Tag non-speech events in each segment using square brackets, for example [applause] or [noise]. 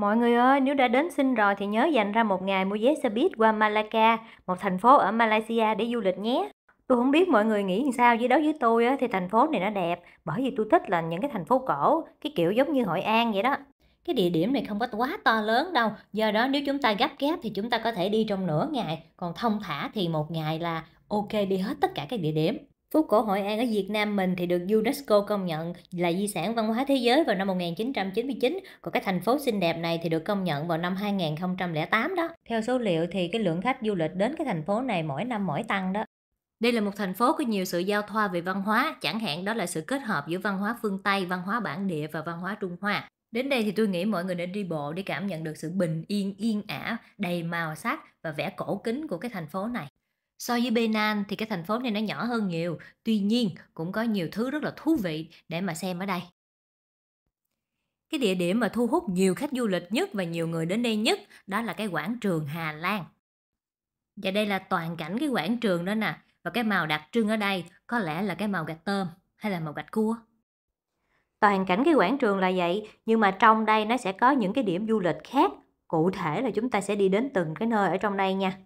Mọi người ơi, nếu đã đến sinh rồi thì nhớ dành ra một ngày mua vé xe buýt qua Malacca, một thành phố ở Malaysia để du lịch nhé. Tôi không biết mọi người nghĩ làm sao với đối với tôi á, thì thành phố này nó đẹp, bởi vì tôi thích là những cái thành phố cổ, cái kiểu giống như Hội An vậy đó. Cái địa điểm này không có quá to lớn đâu, do đó nếu chúng ta gấp gáp thì chúng ta có thể đi trong nửa ngày, còn thông thả thì một ngày là ok đi hết tất cả các địa điểm. Phố cổ Hội An ở Việt Nam mình thì được UNESCO công nhận là di sản văn hóa thế giới vào năm 1999, còn cái thành phố xinh đẹp này thì được công nhận vào năm 2008 đó. Theo số liệu thì cái lượng khách du lịch đến cái thành phố này mỗi năm mỗi tăng đó. Đây là một thành phố có nhiều sự giao thoa về văn hóa, chẳng hạn đó là sự kết hợp giữa văn hóa phương Tây, văn hóa bản địa và văn hóa Trung Hoa. Đến đây thì tôi nghĩ mọi người nên đi bộ để cảm nhận được sự bình yên, yên ả, đầy màu sắc và vẻ cổ kính của cái thành phố này. So với Benan thì cái thành phố này nó nhỏ hơn nhiều, tuy nhiên cũng có nhiều thứ rất là thú vị để mà xem ở đây. Cái địa điểm mà thu hút nhiều khách du lịch nhất và nhiều người đến đây nhất đó là cái quảng trường Hà Lan. Và đây là toàn cảnh cái quảng trường đó nè, và cái màu đặc trưng ở đây có lẽ là cái màu gạch tôm hay là màu gạch cua. Toàn cảnh cái quảng trường là vậy, nhưng mà trong đây nó sẽ có những cái điểm du lịch khác. Cụ thể là chúng ta sẽ đi đến từng cái nơi ở trong đây nha.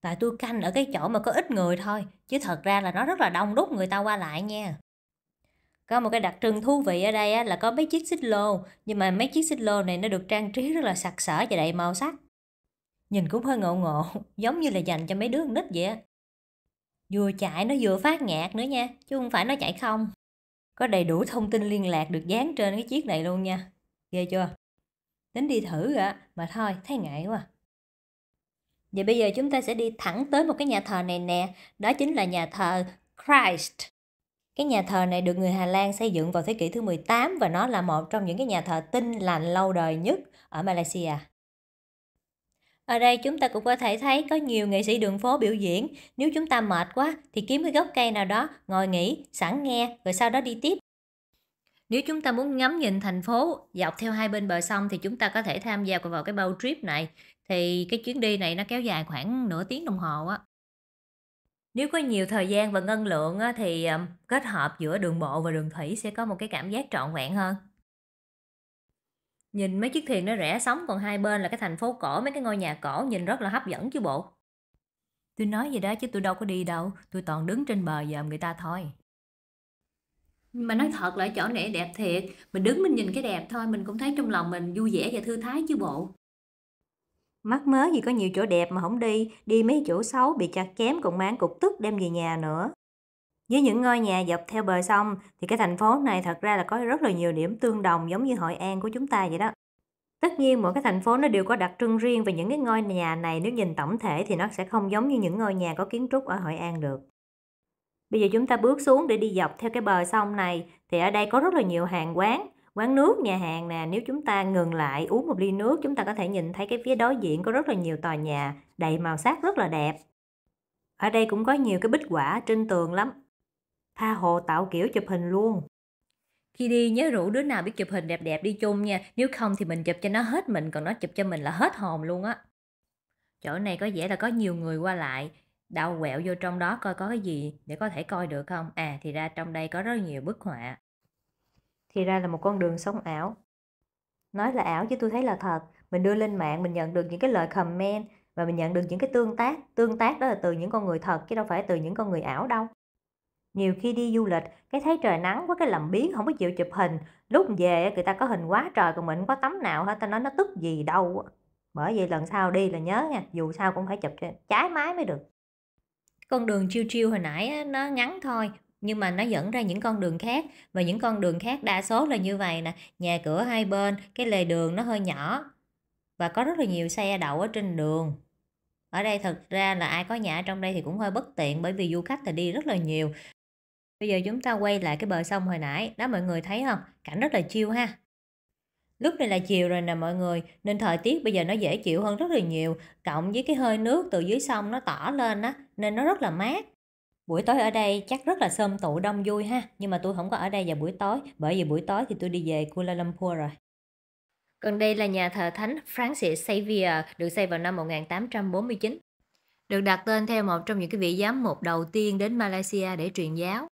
Tại tôi canh ở cái chỗ mà có ít người thôi, chứ thật ra là nó rất là đông đúc người ta qua lại nha. Có một cái đặc trưng thú vị ở đây là có mấy chiếc xích lô, nhưng mà mấy chiếc xích lô này nó được trang trí rất là sặc sỡ và đầy màu sắc. Nhìn cũng hơi ngộ ngộ, [laughs] giống như là dành cho mấy đứa con nít vậy á. Vừa chạy nó vừa phát nhạc nữa nha, chứ không phải nó chạy không. Có đầy đủ thông tin liên lạc được dán trên cái chiếc này luôn nha. Ghê chưa? Tính đi thử ạ, à, mà thôi, thấy ngại quá. Vậy bây giờ chúng ta sẽ đi thẳng tới một cái nhà thờ này nè, đó chính là nhà thờ Christ. Cái nhà thờ này được người Hà Lan xây dựng vào thế kỷ thứ 18 và nó là một trong những cái nhà thờ tinh lành lâu đời nhất ở Malaysia. Ở đây chúng ta cũng có thể thấy có nhiều nghệ sĩ đường phố biểu diễn. Nếu chúng ta mệt quá thì kiếm cái gốc cây nào đó, ngồi nghỉ, sẵn nghe, rồi sau đó đi tiếp. Nếu chúng ta muốn ngắm nhìn thành phố dọc theo hai bên bờ sông thì chúng ta có thể tham gia vào cái boat trip này. Thì cái chuyến đi này nó kéo dài khoảng nửa tiếng đồng hồ á. Nếu có nhiều thời gian và ngân lượng thì ờ, kết hợp giữa đường bộ và đường thủy sẽ có một cái cảm giác trọn vẹn hơn. Nhìn mấy chiếc thuyền nó rẽ sóng còn hai bên là cái thành phố cổ, mấy cái ngôi nhà cổ nhìn rất là hấp dẫn chứ bộ. Tôi nói gì đó chứ tôi đâu có đi đâu, tôi toàn đứng trên bờ dòm người ta thôi mà nói thật là chỗ này đẹp thiệt mình đứng mình nhìn cái đẹp thôi mình cũng thấy trong lòng mình vui vẻ và thư thái chứ bộ Mắc mớ gì có nhiều chỗ đẹp mà không đi, đi mấy chỗ xấu bị chặt kém còn mang cục tức đem về nhà nữa. Với những ngôi nhà dọc theo bờ sông thì cái thành phố này thật ra là có rất là nhiều điểm tương đồng giống như Hội An của chúng ta vậy đó. Tất nhiên mỗi cái thành phố nó đều có đặc trưng riêng và những cái ngôi nhà này nếu nhìn tổng thể thì nó sẽ không giống như những ngôi nhà có kiến trúc ở Hội An được. Bây giờ chúng ta bước xuống để đi dọc theo cái bờ sông này thì ở đây có rất là nhiều hàng quán, quán nước, nhà hàng nè. Nếu chúng ta ngừng lại uống một ly nước, chúng ta có thể nhìn thấy cái phía đối diện có rất là nhiều tòa nhà đầy màu sắc rất là đẹp. Ở đây cũng có nhiều cái bích quả trên tường lắm. Tha hồ tạo kiểu chụp hình luôn. Khi đi nhớ rủ đứa nào biết chụp hình đẹp đẹp đi chung nha, nếu không thì mình chụp cho nó hết mình, còn nó chụp cho mình là hết hồn luôn á. Chỗ này có vẻ là có nhiều người qua lại, đau quẹo vô trong đó coi có cái gì để có thể coi được không à thì ra trong đây có rất nhiều bức họa thì ra là một con đường sống ảo nói là ảo chứ tôi thấy là thật mình đưa lên mạng mình nhận được những cái lời comment và mình nhận được những cái tương tác tương tác đó là từ những con người thật chứ đâu phải từ những con người ảo đâu nhiều khi đi du lịch cái thấy trời nắng quá cái làm biến không có chịu chụp hình lúc về người ta có hình quá trời còn mình không có tấm nào hết ta nói nó tức gì đâu bởi vậy lần sau đi là nhớ nha dù sao cũng phải chụp trái máy mới được con đường chiêu chiêu hồi nãy nó ngắn thôi nhưng mà nó dẫn ra những con đường khác và những con đường khác đa số là như vậy nè nhà cửa hai bên cái lề đường nó hơi nhỏ và có rất là nhiều xe đậu ở trên đường ở đây thật ra là ai có nhà trong đây thì cũng hơi bất tiện bởi vì du khách thì đi rất là nhiều bây giờ chúng ta quay lại cái bờ sông hồi nãy đó mọi người thấy không cảnh rất là chiêu ha Lúc này là chiều rồi nè mọi người, nên thời tiết bây giờ nó dễ chịu hơn rất là nhiều, cộng với cái hơi nước từ dưới sông nó tỏ lên á, nên nó rất là mát. Buổi tối ở đây chắc rất là sơm tụ đông vui ha, nhưng mà tôi không có ở đây vào buổi tối, bởi vì buổi tối thì tôi đi về Kuala Lumpur rồi. Còn đây là nhà thờ thánh Francis Xavier, được xây vào năm 1849. Được đặt tên theo một trong những cái vị giám mục đầu tiên đến Malaysia để truyền giáo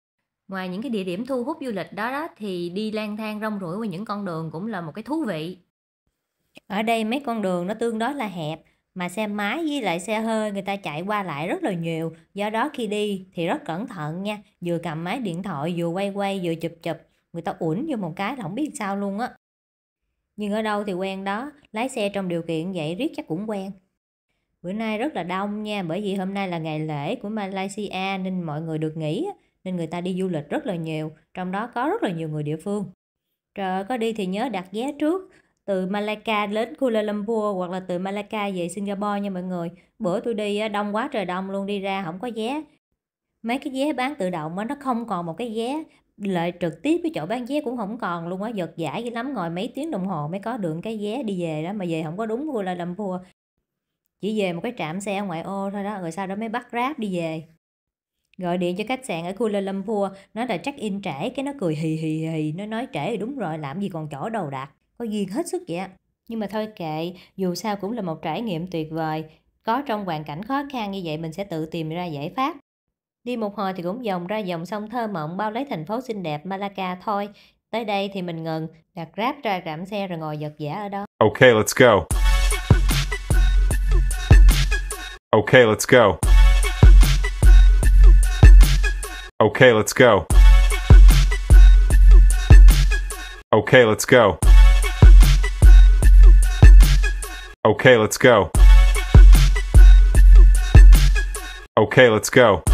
ngoài những cái địa điểm thu hút du lịch đó đó thì đi lang thang rong ruổi qua những con đường cũng là một cái thú vị ở đây mấy con đường nó tương đối là hẹp mà xe máy với lại xe hơi người ta chạy qua lại rất là nhiều do đó khi đi thì rất cẩn thận nha vừa cầm máy điện thoại vừa quay quay vừa chụp chụp người ta ủn vô một cái là không biết sao luôn á nhưng ở đâu thì quen đó lái xe trong điều kiện vậy riết chắc cũng quen bữa nay rất là đông nha bởi vì hôm nay là ngày lễ của Malaysia nên mọi người được nghỉ nên người ta đi du lịch rất là nhiều, trong đó có rất là nhiều người địa phương. Trời có đi thì nhớ đặt vé trước, từ Malacca đến Kuala Lumpur hoặc là từ Malacca về Singapore nha mọi người. Bữa tôi đi đông quá trời đông luôn đi ra không có vé. Mấy cái vé bán tự động á nó không còn một cái vé lại trực tiếp với chỗ bán vé cũng không còn luôn á giật giải dữ lắm ngồi mấy tiếng đồng hồ mới có được cái vé đi về đó mà về không có đúng Kuala Lumpur chỉ về một cái trạm xe ngoại ô thôi đó rồi sau đó mới bắt ráp đi về gọi điện cho khách sạn ở Kuala Lumpur nó là check in trễ cái nó cười hì hì hì nó nói trễ đúng rồi làm gì còn chỗ đầu đạc có duyên hết sức vậy nhưng mà thôi kệ dù sao cũng là một trải nghiệm tuyệt vời có trong hoàn cảnh khó khăn như vậy mình sẽ tự tìm ra giải pháp đi một hồi thì cũng vòng ra dòng sông thơ mộng bao lấy thành phố xinh đẹp Malacca thôi tới đây thì mình ngừng đặt ráp ra rạm xe rồi ngồi giật giả ở đó Okay, let's go. Okay, let's go. Okay, let's go. Okay, let's go. Okay, let's go. Okay, let's go.